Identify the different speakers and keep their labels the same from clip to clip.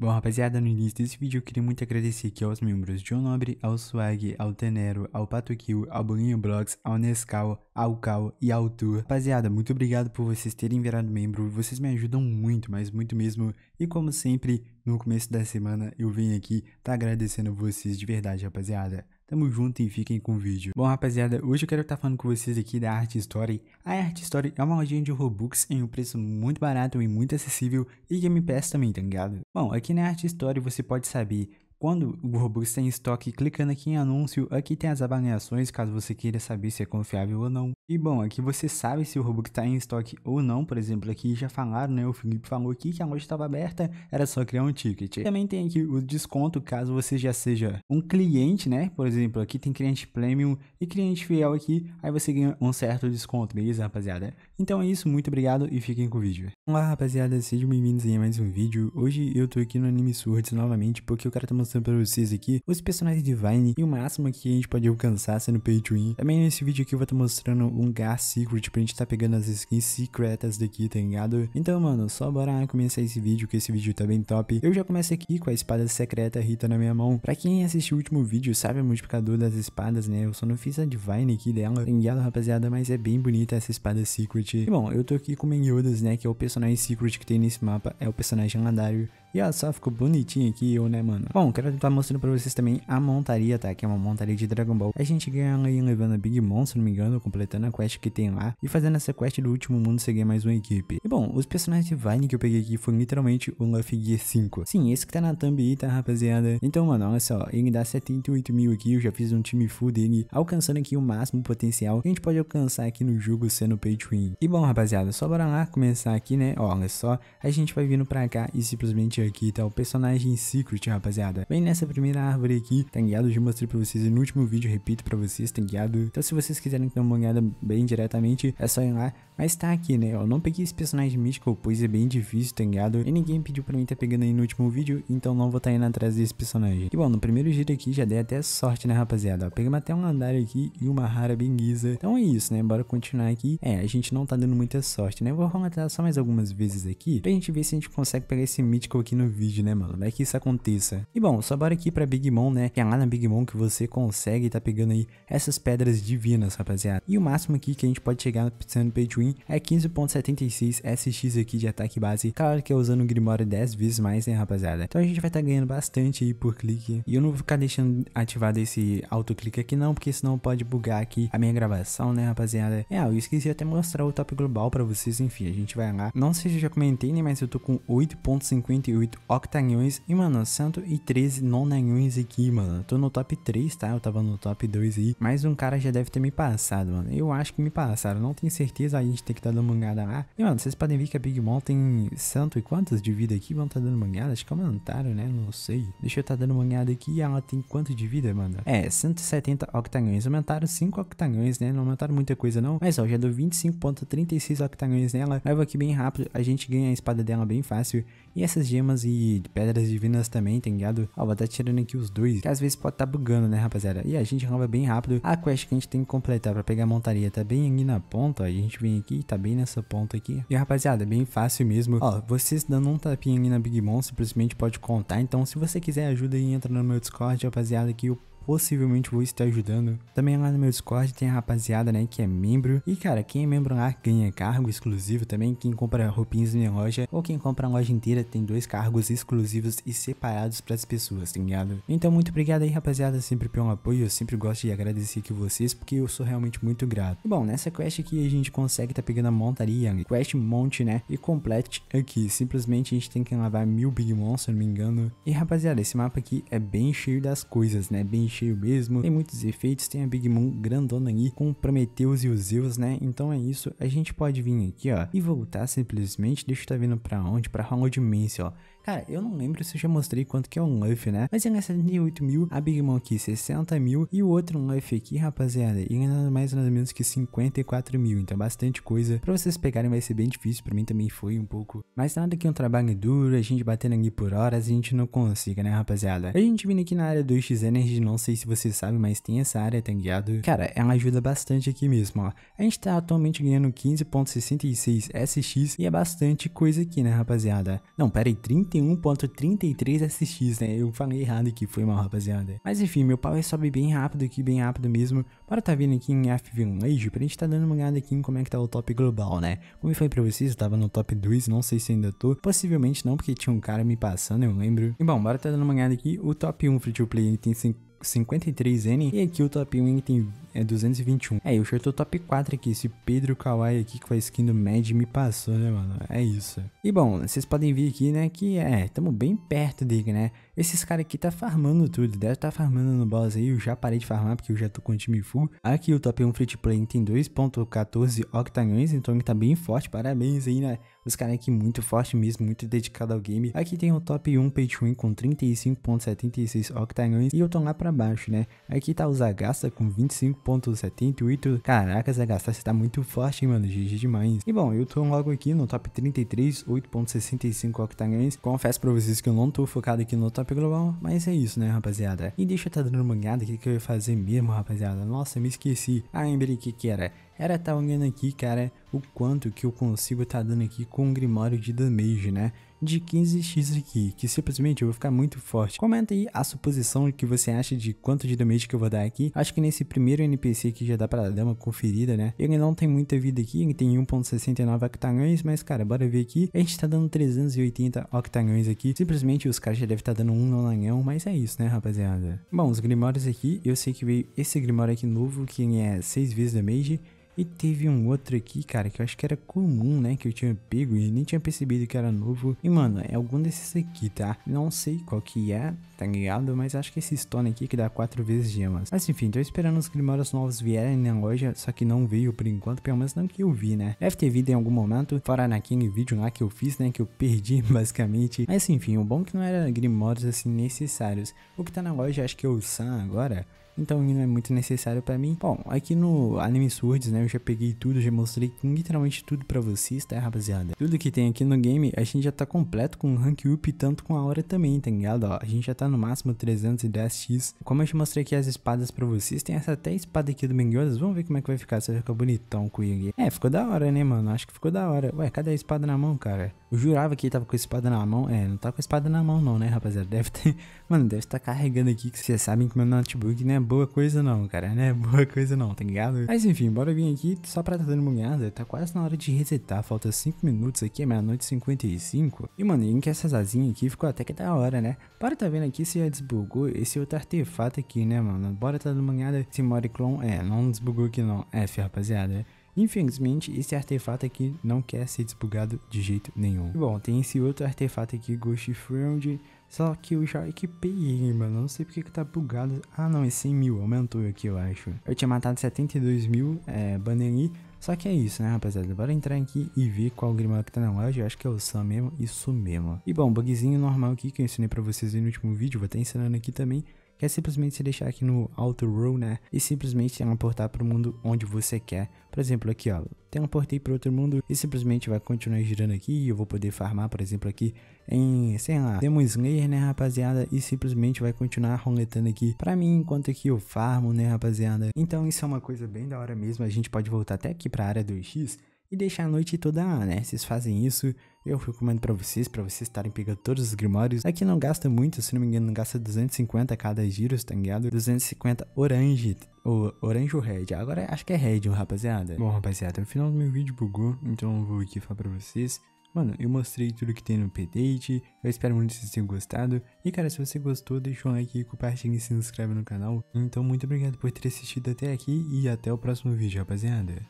Speaker 1: Bom, rapaziada, no início desse vídeo eu queria muito agradecer aqui aos membros John Nobre, ao Swag, ao Tenero, ao Pato Kill, ao Bolinho Blocks, ao Nescau, ao Cal e ao tu. Rapaziada, muito obrigado por vocês terem virado membro, vocês me ajudam muito, mas muito mesmo. E como sempre, no começo da semana eu venho aqui tá agradecendo vocês de verdade, rapaziada. Tamo junto e fiquem com o vídeo. Bom, rapaziada, hoje eu quero estar tá falando com vocês aqui da Art Story. A Art Story é uma lojinha de Robux em um preço muito barato e muito acessível e Game Pass também, tá ligado? Bom, aqui na Art Story você pode saber quando o Robux tem estoque, clicando aqui em anúncio, aqui tem as avaliações, caso você queira saber se é confiável ou não. E bom, aqui você sabe se o Robux está em estoque ou não, por exemplo, aqui já falaram, né? O Felipe falou aqui que a loja estava aberta, era só criar um ticket. Também tem aqui o desconto caso você já seja um cliente, né? Por exemplo, aqui tem cliente premium e cliente fiel aqui, aí você ganha um certo desconto, beleza, rapaziada? Então é isso, muito obrigado e fiquem com o vídeo. Olá, rapaziada, sejam bem-vindos a mais um vídeo. Hoje eu tô aqui no Anime Swords novamente, porque eu quero estar mostrando pra vocês aqui os personagens de Vine e o máximo que a gente pode alcançar sendo pay to win. Também nesse vídeo aqui eu vou estar mostrando algum gás secret pra gente tá pegando as skins secretas daqui, tá ligado? Então, mano, só bora começar esse vídeo, que esse vídeo tá bem top. Eu já começo aqui com a espada secreta Rita na minha mão. Pra quem assistiu o último vídeo, sabe o multiplicador das espadas, né? Eu só não fiz a Divine aqui dela, tá ligado, rapaziada? Mas é bem bonita essa espada secret. E, bom, eu tô aqui com o Meliodas, né? Que é o personagem secret que tem nesse mapa, é o personagem lendário. E olha só, ficou bonitinho aqui eu, né, mano? Bom, quero estar mostrando pra vocês também a montaria, tá? Que é uma montaria de Dragon Ball. A gente ganha ela levando a Big Mom, se não me engano, completando a na quest que tem lá. E fazendo essa quest do último mundo você ganha mais uma equipe. E bom, os personagens de Vine que eu peguei aqui foram literalmente o Luffy Gear 5. Sim, esse que tá na thumb aí, tá rapaziada? Então mano, olha só, ele dá 78 mil aqui, eu já fiz um time full dele, alcançando aqui o máximo potencial que a gente pode alcançar aqui no jogo sendo pay to win. E bom rapaziada, só bora lá começar aqui né, olha só, a gente vai vindo pra cá e simplesmente aqui tá o personagem Secret rapaziada. Vem nessa primeira árvore aqui, tá ligado? Eu já mostrei pra vocês no último vídeo, repito pra vocês, tá ligado? Então se vocês quiserem dar uma olhada bem diretamente, é só ir lá mas tá aqui, né? Eu não peguei esse personagem místico, pois é bem difícil, tá ligado? E ninguém pediu pra mim tá pegando aí no último vídeo, então não vou tá indo atrás desse personagem. E bom, no primeiro giro aqui já dei até sorte, né, rapaziada? Ó, pegamos até um lendário aqui e uma rara bengiza. Então é isso, né? Bora continuar aqui. É, a gente não tá dando muita sorte, né? Eu vou arrumar só mais algumas vezes aqui pra gente ver se a gente consegue pegar esse mítico aqui no vídeo, né, mano? Vai que isso aconteça. E bom, só bora aqui pra Big Mom, né? Que é lá na Big Mom que você consegue tá pegando aí essas pedras divinas, rapaziada. E o máximo aqui que a gente pode chegar no pay to win mim é 15.76 SX aqui de ataque base. Claro que é usando o Grimório 10 vezes mais, né, rapaziada? Então a gente vai estar tá ganhando bastante aí por clique. E eu não vou ficar deixando ativado esse autoclique aqui não, porque senão pode bugar aqui a minha gravação, né, rapaziada? É, eu esqueci até mostrar o top global pra vocês, enfim, a gente vai lá. Não sei se eu já comentei, né, mas eu tô com 8.58 octanhões e, mano, 113 nonanhões aqui, mano. tô no top 3, tá? Eu tava no top 2 aí, mas um cara já deve ter me passado, mano. Eu acho que me passaram, não tenho certeza, a gente tem ter que estar tá uma dando mangada lá. E, mano, vocês podem ver que a Big Mom tem santo e quantas de vida aqui? Vão estar tá dando mangada? Acho que aumentaram, né? Não sei. Deixa eu estar tá dando mangada aqui. Ela tem quanto de vida, mano? É, 170 octanões. Aumentaram 5 octanões, né? Não aumentaram muita coisa, não. Mas, ó, já deu 25.36 octanões nela. vou aqui bem rápido. A gente ganha a espada dela bem fácil. E essas gemas e pedras divinas também, tá ligado? Ó, vou estar tá tirando aqui os dois. Que às vezes pode estar tá bugando, né, rapaziada? E a gente rouba bem rápido. A quest que a gente tem que completar pra pegar a montaria tá bem ali na ponta. Ó, a gente vem aqui aqui, tá bem nessa ponta aqui. E rapaziada, é bem fácil mesmo. Ó, vocês dando um tapinha ali na Big Mom, simplesmente pode contar. Então se você quiser ajuda aí, entra no meu Discord, rapaziada, que o possivelmente vou estar ajudando. Também lá no meu Discord tem a rapaziada, né, que é membro. E, cara, quem é membro lá ganha cargo exclusivo também. Quem compra roupinhas na minha loja ou quem compra a loja inteira tem dois cargos exclusivos e separados para as pessoas, tá ligado? Então, muito obrigado aí, rapaziada, sempre pelo apoio. Eu sempre gosto de agradecer aqui vocês porque eu sou realmente muito grato. bom, nessa quest aqui a gente consegue tá pegando a montaria, né? quest monte, né, e complete aqui. Simplesmente a gente tem que lavar mil Big Monster, se não me engano. E, rapaziada, esse mapa aqui é bem cheio das coisas, né, bem cheio mesmo. Tem muitos efeitos, tem a Big Mom grandona aí com Prometheus e os Zeus, né? Então é isso. A gente pode vir aqui, ó, e voltar simplesmente. Deixa eu estar tá vindo pra onde? Pra Hollow Dimension, ó. Cara, eu não lembro se eu já mostrei quanto que é um Luffy, né? Mas ele é 78 mil, a Big Mom aqui 60 mil e o outro Luffy aqui, rapaziada, ele é nada mais nada menos que 54 mil. Então, é bastante coisa. Pra vocês pegarem vai ser bem difícil, pra mim também foi um pouco. Mas nada que um trabalho duro, a gente batendo aqui por horas, a gente não consiga, né, rapaziada? A gente vindo aqui na área do X Energy, não sei se vocês sabem, mas tem essa área, tá ligado? Cara, ela é ajuda bastante aqui mesmo, ó. A gente tá atualmente ganhando 15.66 SX e é bastante coisa aqui, né, rapaziada? Não, pera aí, 30? 51.33 SX, né? Eu falei errado aqui, foi mal, rapaziada. Mas enfim, meu power é sobe bem rápido aqui, bem rápido mesmo. Bora tá vindo aqui em F-Village pra gente tá dando uma olhada aqui em como é que tá o top global, né? Como eu falei pra vocês, eu tava no top 2, não sei se ainda tô. Possivelmente não, porque tinha um cara me passando, eu lembro. E bom, bora tá dando uma olhada aqui. O top 1 free to play tem 53N e aqui o top 1 tem é 221. É, eu shortou é top 4 aqui, esse Pedro Kawai aqui com a skin do Mad me passou, né, mano? É isso. E bom, vocês podem ver aqui, né, que é, tamo bem perto dele, né? Esses caras aqui tá farmando tudo, deve tá farmando no boss aí, eu já parei de farmar porque eu já tô com o time full. Aqui o top 1 free to play tem 2.14 octanões, então ele tá bem forte, parabéns aí, né? Os caras aqui muito forte mesmo, muito dedicado ao game. Aqui tem o top 1 pay to win com 35.76 octanões e eu tô lá pra baixo, né? Aqui tá o Zagasta com 25 1.78. Caracas essa gastar tá muito forte, hein, mano. GG demais. E bom, eu tô logo aqui no top 33, 8.65 octagames. Confesso pra vocês que eu não tô focado aqui no top global, mas é isso, né, rapaziada. E deixa eu tá dando uma olhada aqui que eu ia fazer mesmo, rapaziada. Nossa, me esqueci. Ah, lembrei o que que era. Era tá olhando aqui, cara, o quanto que eu consigo tá dando aqui com um Grimório de damage, né? De 15x aqui, que simplesmente eu vou ficar muito forte. Comenta aí a suposição que você acha de quanto de damage que eu vou dar aqui. Acho que nesse primeiro NPC aqui já dá pra dar uma conferida, né? Ele não tem muita vida aqui, ele tem 1.69 octanões, mas cara, bora ver aqui. A gente tá dando 380 octanões aqui. Simplesmente os caras já devem estar tá dando um nonanhão, mas é isso, né rapaziada? Bom, os Grimórios aqui, eu sei que veio esse Grimório aqui novo, que é 6 vezes damage e teve um outro aqui, cara, que eu acho que era comum, né? Que eu tinha pego e nem tinha percebido que era novo. E, mano, é algum desses aqui, tá? Não sei qual que é, tá ligado? Mas acho que esse Stone aqui que dá quatro vezes gemas. Mas, enfim, tô esperando os Grimórios novos vierem na loja, só que não veio por enquanto, pelo menos não que eu vi, né? Deve ter vindo em algum momento, fora naquele vídeo lá que eu fiz, né? Que eu perdi, basicamente. Mas, enfim, o bom é que não era Grimórios, assim, necessários. O que tá na loja, acho que é o Sam agora, então não é muito necessário pra mim. Bom, aqui no Anime Swords, né? né? Eu já peguei tudo, já mostrei literalmente tudo pra vocês, tá, rapaziada? Tudo que tem aqui no game, a gente já tá completo com o rank up, tanto com a hora também, tá ligado? Ó, a gente já tá no máximo 310x. Como eu te mostrei aqui as espadas pra vocês, tem essa até espada aqui do Mengiodas. Vamos ver como é que vai ficar, se vai ficar bonitão com o É, ficou da hora, né, mano? Acho que ficou da hora. Ué, cadê a espada na mão, cara? Eu jurava que ele tava com a espada na mão. É, não tá com a espada na mão não, né, rapaziada? Deve ter... Mano, deve estar tá carregando aqui, que vocês sabem que meu notebook não é boa coisa não, cara. Não é boa coisa não, tá ligado? Mas enfim, bora vir aqui, só pra tá dando uma olhada, tá quase na hora de resetar, falta 5 minutos aqui, é meia-noite 55. E mano, em que essas asinhas aqui ficou até que da hora, né? Bora tá vendo aqui se já desbugou esse outro artefato aqui, né mano? Bora tá dando uma olhada se Moriclon, é, não desbugou aqui não, F rapaziada. É. Infelizmente, esse artefato aqui não quer ser desbugado de jeito nenhum. Bom, tem esse outro artefato aqui, Ghost Friend, só que eu já equipei ele, mano. Não sei porque que tá bugado. Ah, não, é 100 mil. Aumentou aqui, eu acho. Eu tinha matado 72 mil, é, baneri. Só que é isso, né, rapaziada? Bora entrar aqui e ver qual grima que tá na loja. Eu acho que é o Sam mesmo, isso mesmo. E bom, bugzinho normal aqui que eu ensinei pra vocês no último vídeo. Vou estar ensinando aqui também que é simplesmente se deixar aqui no Auto Row, né? E simplesmente teleportar para o mundo onde você quer. Por exemplo, aqui ó, teleportei para outro mundo e simplesmente vai continuar girando aqui e eu vou poder farmar, por exemplo, aqui em, sei lá, Demon Slayer, né, rapaziada? E simplesmente vai continuar roletando aqui para mim, enquanto aqui eu farmo, né, rapaziada? Então isso é uma coisa bem da hora mesmo, a gente pode voltar até aqui para a área 2x e deixar a noite toda lá, né? Vocês fazem isso eu recomendo para vocês, para vocês estarem pegando todos os grimórios. Aqui não gasta muito, se não me engano, não gasta 250 cada giro, tá ligado? 250 orange, o Orange ou Red? Agora acho que é Red, rapaziada. Bom, rapaziada, no final do meu vídeo bugou, então eu vou aqui falar pra vocês. Mano, eu mostrei tudo que tem no P-Date, eu espero muito que vocês tenham gostado. E cara, se você gostou, deixa um like, compartilha e se inscreve no canal. Então, muito obrigado por ter assistido até aqui e até o próximo vídeo, rapaziada.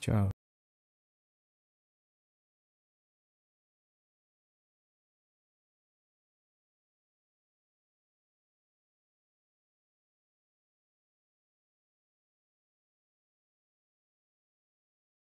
Speaker 1: Tchau.